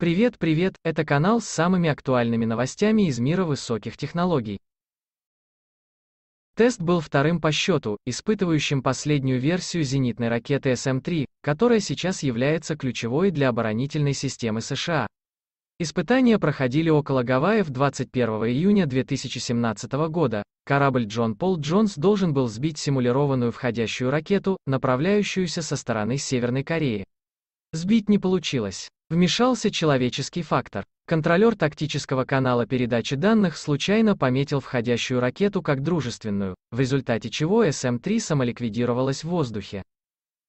Привет, привет, это канал с самыми актуальными новостями из мира высоких технологий. Тест был вторым по счету, испытывающим последнюю версию зенитной ракеты СМ-3, которая сейчас является ключевой для оборонительной системы США. Испытания проходили около Гавайев 21 июня 2017 года. Корабль Джон Пол Джонс должен был сбить симулированную входящую ракету, направляющуюся со стороны Северной Кореи. Сбить не получилось. Вмешался человеческий фактор. Контролер тактического канала передачи данных случайно пометил входящую ракету как дружественную, в результате чего СМ-3 самоликвидировалась в воздухе.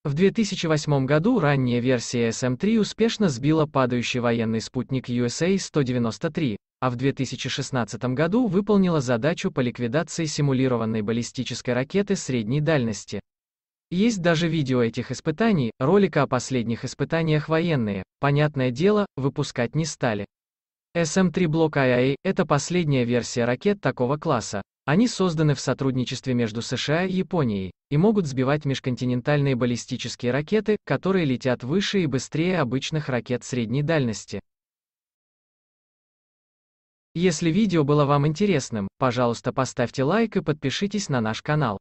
В 2008 году ранняя версия СМ-3 успешно сбила падающий военный спутник USA-193, а, а в 2016 году выполнила задачу по ликвидации симулированной баллистической ракеты средней дальности. Есть даже видео этих испытаний, ролика о последних испытаниях военные, понятное дело, выпускать не стали. SM-3 блок IAA а а – это последняя версия ракет такого класса. Они созданы в сотрудничестве между США и Японией, и могут сбивать межконтинентальные баллистические ракеты, которые летят выше и быстрее обычных ракет средней дальности. Если видео было вам интересным, пожалуйста поставьте лайк и подпишитесь на наш канал.